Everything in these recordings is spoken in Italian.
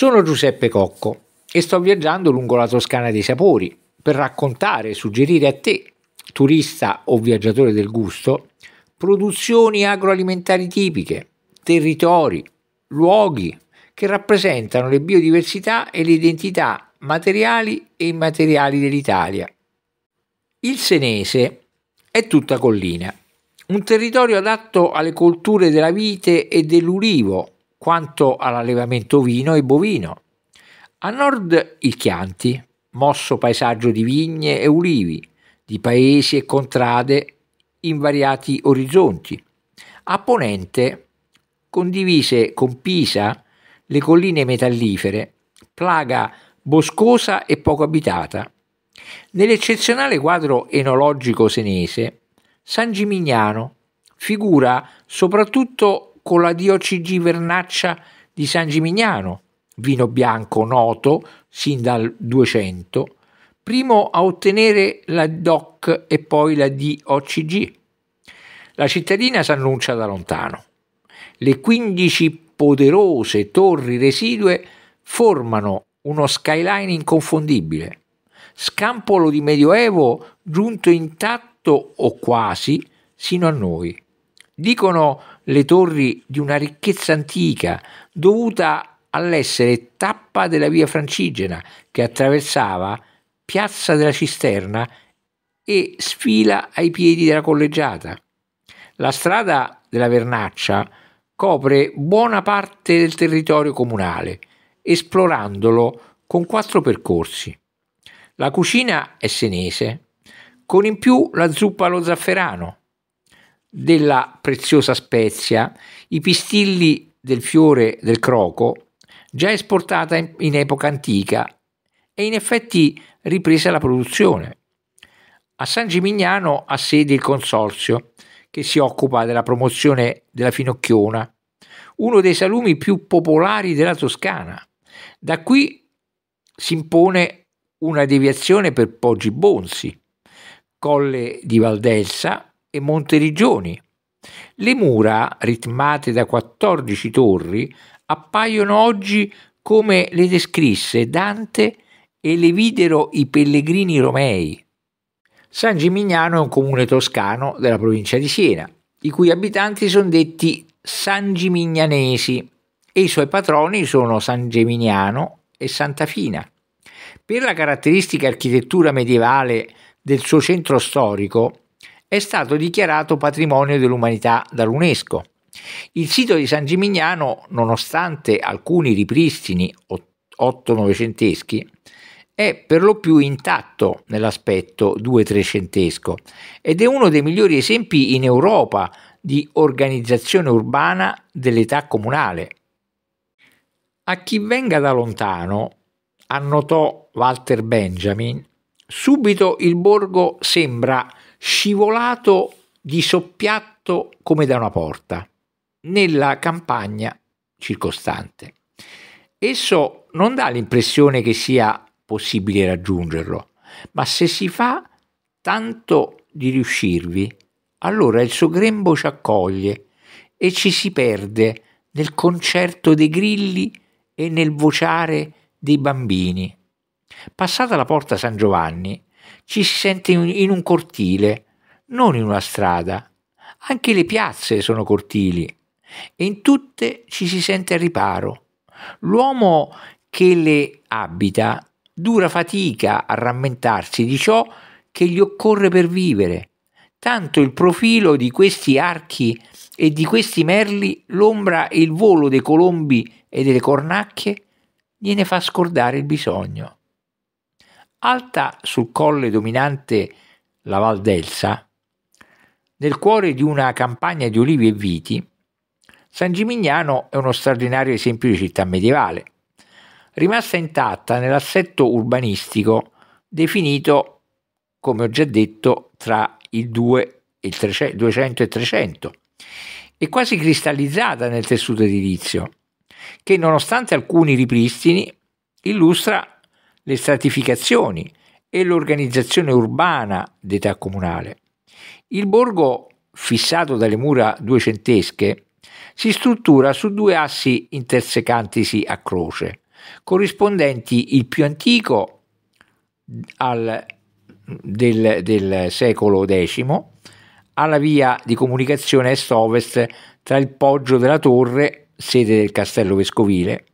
Sono Giuseppe Cocco e sto viaggiando lungo la Toscana dei sapori per raccontare e suggerire a te, turista o viaggiatore del gusto, produzioni agroalimentari tipiche, territori, luoghi che rappresentano le biodiversità e le identità materiali e immateriali dell'Italia. Il Senese è tutta collina, un territorio adatto alle colture della vite e dell'ulivo, quanto all'allevamento vino e bovino. A nord il Chianti, mosso paesaggio di vigne e ulivi, di paesi e contrade in variati orizzonti. A ponente condivise con Pisa le colline metallifere, plaga boscosa e poco abitata. Nell'eccezionale quadro enologico senese, San Gimignano figura soprattutto con la diocesi Vernaccia di San Gimignano, vino bianco noto sin dal 200, primo a ottenere la DOC e poi la DOCG. La cittadina s'annuncia da lontano. Le 15 poderose torri residue formano uno skyline inconfondibile, scampolo di medioevo giunto intatto o quasi sino a noi. Dicono le torri di una ricchezza antica dovuta all'essere tappa della via francigena che attraversava piazza della cisterna e sfila ai piedi della collegiata. La strada della Vernaccia copre buona parte del territorio comunale, esplorandolo con quattro percorsi. La cucina è senese, con in più la zuppa allo zafferano, della preziosa spezia, i pistilli del fiore del croco, già esportata in epoca antica e in effetti ripresa la produzione. A San Gimignano ha sede il consorzio che si occupa della promozione della finocchiona, uno dei salumi più popolari della Toscana. Da qui si impone una deviazione per Poggi Bonzi, colle di Valdelsa, e Monteriggioni. Le mura, ritmate da 14 torri, appaiono oggi come le descrisse Dante e le videro i pellegrini romei. San Gimignano è un comune toscano della provincia di Siena, i cui abitanti sono detti Sangimignanesi e i suoi patroni sono San Geminiano e Santa Fina. Per la caratteristica architettura medievale del suo centro storico, è stato dichiarato patrimonio dell'umanità dall'UNESCO. Il sito di San Gimignano, nonostante alcuni ripristini otto-novecenteschi, è per lo più intatto nell'aspetto due-trecentesco ed è uno dei migliori esempi in Europa di organizzazione urbana dell'età comunale. A chi venga da lontano, annotò Walter Benjamin, subito il borgo sembra scivolato di soppiatto come da una porta nella campagna circostante. Esso non dà l'impressione che sia possibile raggiungerlo, ma se si fa tanto di riuscirvi, allora il suo grembo ci accoglie e ci si perde nel concerto dei grilli e nel vociare dei bambini. Passata la porta San Giovanni, ci si sente in un cortile, non in una strada. Anche le piazze sono cortili e in tutte ci si sente al riparo. L'uomo che le abita dura fatica a rammentarsi di ciò che gli occorre per vivere. Tanto il profilo di questi archi e di questi merli, l'ombra e il volo dei colombi e delle cornacchie gliene fa scordare il bisogno. Alta sul colle dominante la Val d'Elsa, nel cuore di una campagna di olivi e viti, San Gimignano è uno straordinario esempio di città medievale, rimasta intatta nell'assetto urbanistico definito, come ho già detto, tra il 200 e il 300 e quasi cristallizzata nel tessuto edilizio, che nonostante alcuni ripristini illustra le stratificazioni e l'organizzazione urbana d'età comunale. Il borgo, fissato dalle mura duecentesche, si struttura su due assi intersecantisi a croce, corrispondenti il più antico al, del, del secolo X alla via di comunicazione est-ovest tra il Poggio della Torre, sede del castello vescovile,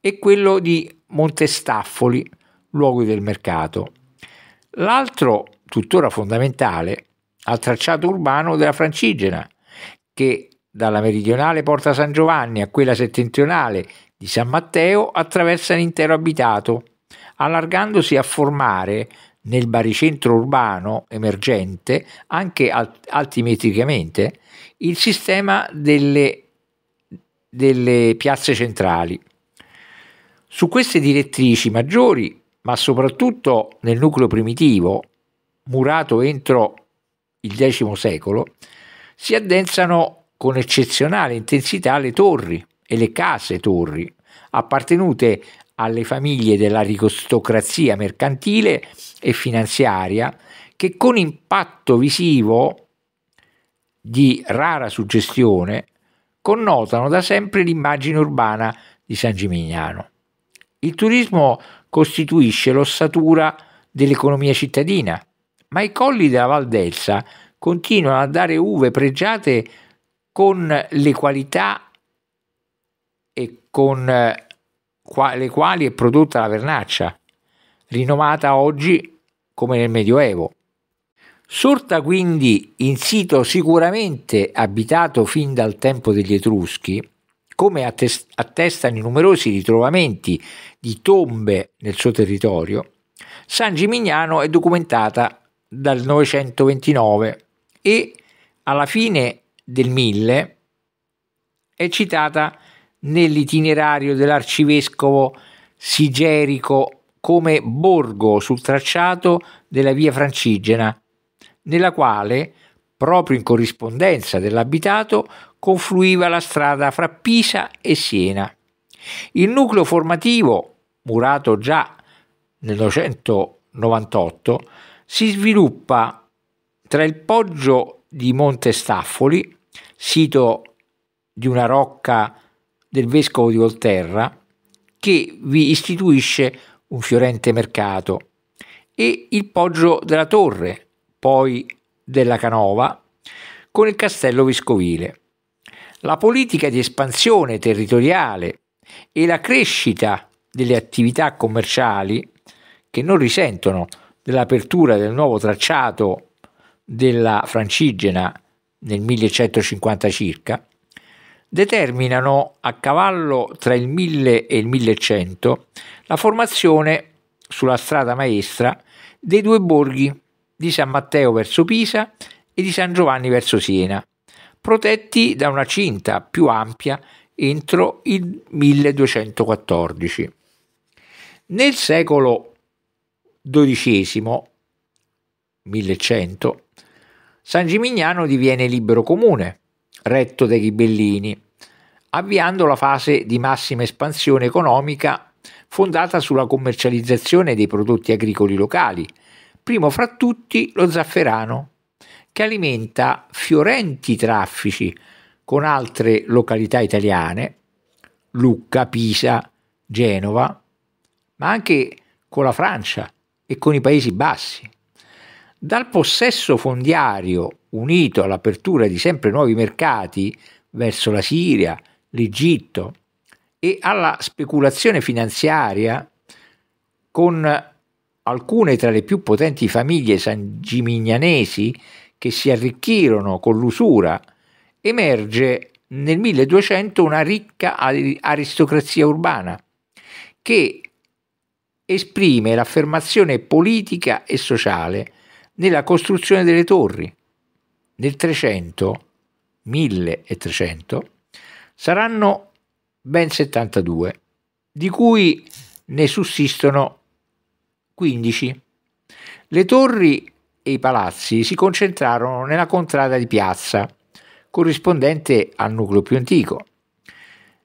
e quello di Montestaffoli, luoghi del mercato. L'altro, tuttora fondamentale, al tracciato urbano della Francigena, che dalla meridionale Porta San Giovanni a quella settentrionale di San Matteo attraversa l'intero abitato, allargandosi a formare nel baricentro urbano emergente, anche alt- altimetricamente, il sistema delle, delle piazze centrali. Su queste direttrici maggiori ma soprattutto nel nucleo primitivo, murato entro il X secolo, si addensano con eccezionale intensità le torri e le case torri, appartenute alle famiglie dell'aristocrazia mercantile e finanziaria, che con impatto visivo di rara suggestione connotano da sempre l'immagine urbana di San Gimignano. Il turismo costituisce l'ossatura dell'economia cittadina, ma i colli della Valdelsa continuano a dare uve pregiate con le qualità e con le quali è prodotta la vernaccia, rinomata oggi come nel Medioevo. Sorta quindi in sito sicuramente abitato fin dal tempo degli Etruschi, come attestano i numerosi ritrovamenti di tombe nel suo territorio, San Gimignano è documentata dal 929 e alla fine del 1000 è citata nell'itinerario dell'arcivescovo Sigerico come borgo sul tracciato della via Francigena, nella quale proprio in corrispondenza dell'abitato, confluiva la strada fra Pisa e Siena. Il nucleo formativo, murato già nel 1998, si sviluppa tra il poggio di Monte Staffoli, sito di una rocca del vescovo di Volterra, che vi istituisce un fiorente mercato, e il poggio della torre, poi della Canova con il castello vescovile. La politica di espansione territoriale e la crescita delle attività commerciali che non risentono dell'apertura del nuovo tracciato della Francigena nel 1150 circa, determinano a cavallo tra il 1000 e il 1100 la formazione sulla strada maestra dei due borghi di San Matteo verso Pisa e di San Giovanni verso Siena, protetti da una cinta più ampia entro il 1214. Nel secolo XII, 1100, San Gimignano diviene libero comune, retto dai ghibellini, avviando la fase di massima espansione economica fondata sulla commercializzazione dei prodotti agricoli locali, primo fra tutti lo zafferano, che alimenta fiorenti traffici con altre località italiane, Lucca, Pisa, Genova, ma anche con la Francia e con i Paesi Bassi. Dal possesso fondiario unito all'apertura di sempre nuovi mercati verso la Siria, l'Egitto e alla speculazione finanziaria con alcune tra le più potenti famiglie sangimignanesi che si arricchirono con l'usura, emerge nel 1200 una ricca aristocrazia urbana che esprime l'affermazione politica e sociale nella costruzione delle torri. Nel 300, 1300, saranno ben 72, di cui ne sussistono 15. Le torri e i palazzi si concentrarono nella contrada di piazza, corrispondente al nucleo più antico,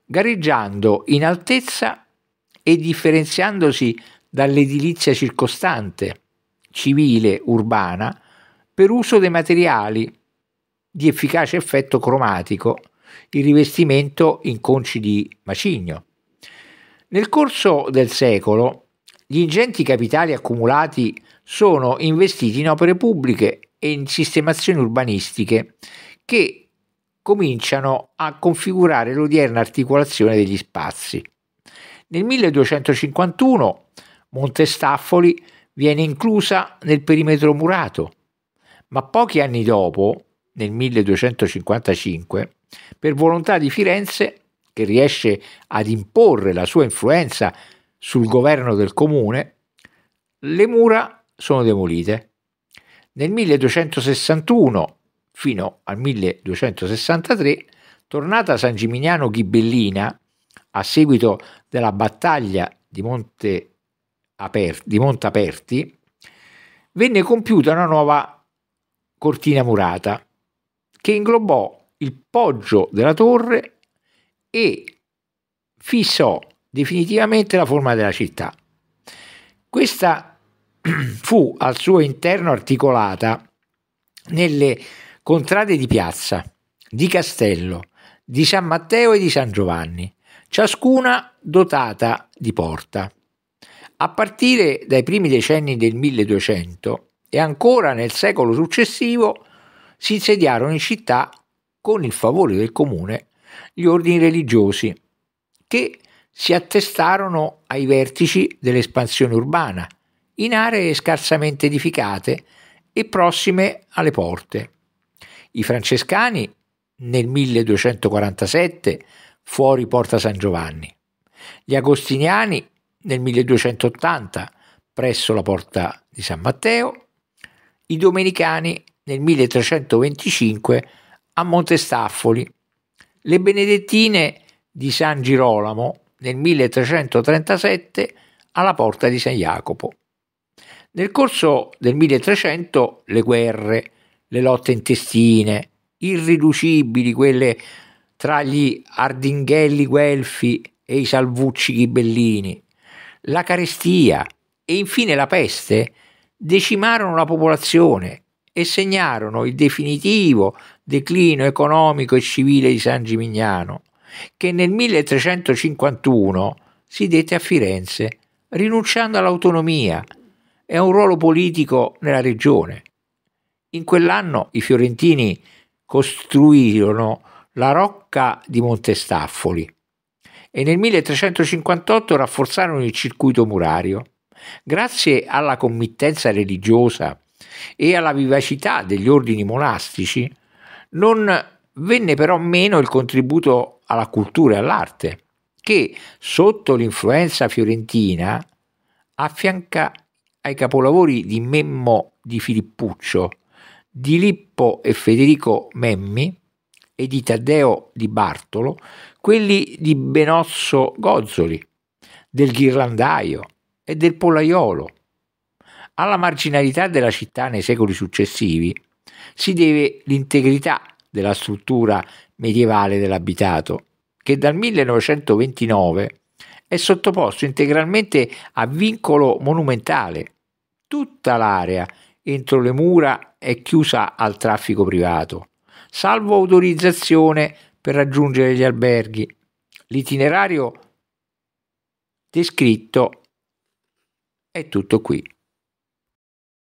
gareggiando in altezza e differenziandosi dall'edilizia circostante, civile, urbana, per uso dei materiali di efficace effetto cromatico, il rivestimento in conci di macigno. Nel corso del secolo gli ingenti capitali accumulati sono investiti in opere pubbliche e in sistemazioni urbanistiche che cominciano a configurare l'odierna articolazione degli spazi. Nel 1251 Montestaffoli viene inclusa nel perimetro murato, ma pochi anni dopo, nel 1255, per volontà di Firenze, che riesce ad imporre la sua influenza sul governo del comune, le mura sono demolite. Nel 1261 fino al 1263, tornata San Gimignano Ghibellina a seguito della battaglia di Monte Aperti, di Montaperti, venne compiuta una nuova cortina murata che inglobò il poggio della torre e fissò definitivamente la forma della città. Questa fu al suo interno articolata nelle contrade di piazza, di Castello, di San Matteo e di San Giovanni, ciascuna dotata di porta. A partire dai primi decenni del 1200 e ancora nel secolo successivo si insediarono in città, con il favore del comune, gli ordini religiosi, che si attestarono ai vertici dell'espansione urbana, in aree scarsamente edificate e prossime alle porte. I francescani nel 1247 fuori Porta San Giovanni, gli agostiniani nel 1280 presso la Porta di San Matteo, i domenicani nel 1325 a Montestaffoli, le benedettine di San Girolamo nel 1337 alla porta di San Jacopo. Nel corso del 1300 le guerre, le lotte intestine, irriducibili quelle tra gli Ardinghelli Guelfi e i Salvucci Ghibellini, la carestia e infine la peste decimarono la popolazione e segnarono il definitivo declino economico e civile di San Gimignano che nel 1351 si dette a Firenze, rinunciando all'autonomia e a un ruolo politico nella regione. In quell'anno i fiorentini costruirono la Rocca di Montestaffoli e nel 1358 rafforzarono il circuito murario. Grazie alla committenza religiosa e alla vivacità degli ordini monastici, non venne però meno il contributo alla cultura e all'arte, che sotto l'influenza fiorentina affianca ai capolavori di Memmo di Filippuccio, di Lippo e Federico Memmi e di Taddeo di Bartolo, quelli di Benozzo Gozzoli, del Ghirlandaio e del Pollaiolo. Alla marginalità della città nei secoli successivi si deve l'integrità della struttura medievale dell'abitato, che dal 1929 è sottoposto integralmente a vincolo monumentale. Tutta l'area entro le mura è chiusa al traffico privato, salvo autorizzazione per raggiungere gli alberghi. L'itinerario descritto è tutto qui.